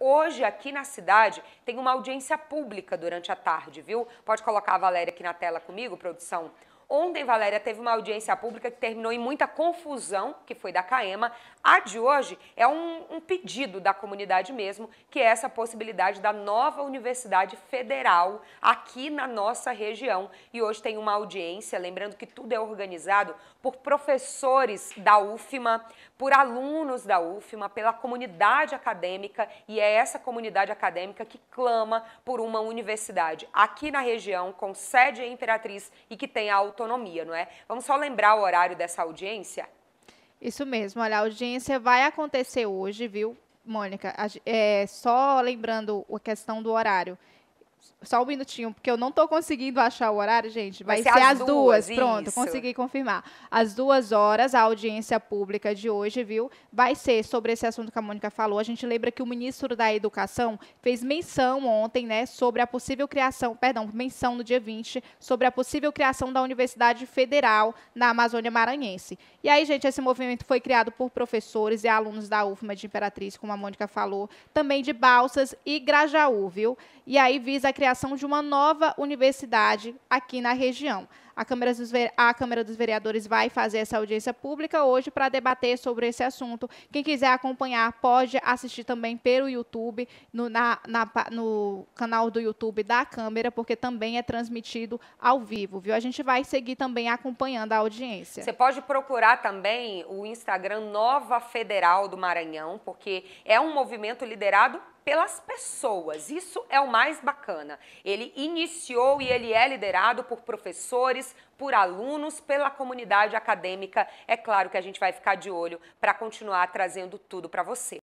Hoje, aqui na cidade, tem uma audiência pública durante a tarde, viu? Pode colocar a Valéria aqui na tela comigo, produção. Ontem, Valéria, teve uma audiência pública que terminou em muita confusão, que foi da CAEMA. A de hoje é um, um pedido da comunidade mesmo, que é essa possibilidade da nova universidade federal aqui na nossa região. E hoje tem uma audiência, lembrando que tudo é organizado por professores da UFMA, por alunos da UFMA, pela comunidade acadêmica, e é essa comunidade acadêmica que clama por uma universidade aqui na região, com sede em Imperatriz e que tem a autoridade autonomia, não é? Vamos só lembrar o horário dessa audiência? Isso mesmo, olha, a audiência vai acontecer hoje, viu, Mônica? É, só lembrando a questão do horário. Só um minutinho, porque eu não estou conseguindo achar o horário, gente. Vai, vai ser, ser, às duas. duas. Pronto, isso. consegui confirmar. Às duas horas, a audiência pública de hoje, viu? Vai ser sobre esse assunto que a Mônica falou. A gente lembra que o ministro da Educação fez menção ontem, né, sobre a possível criação, perdão, menção no dia 20, sobre a possível criação da Universidade Federal na Amazônia Maranhense. E aí, gente, esse movimento foi criado por professores e alunos da UFMA de Imperatriz, como a Mônica falou, também de Balsas e Grajaú, viu? E aí visa da criação de uma nova universidade aqui na região. A Câmara dos, a Câmara dos Vereadores vai fazer essa audiência pública hoje para debater sobre esse assunto. Quem quiser acompanhar pode assistir também pelo YouTube, no, na, na, no canal do YouTube da Câmara, porque também é transmitido ao vivo, viu? A gente vai seguir também acompanhando a audiência. Você pode procurar também o Instagram Nova Federal do Maranhão, porque é um movimento liderado pelas pessoas. Isso é o mais bacana. Ele iniciou e ele é liderado por professores, por alunos, pela comunidade acadêmica. É claro que a gente vai ficar de olho para continuar trazendo tudo para você.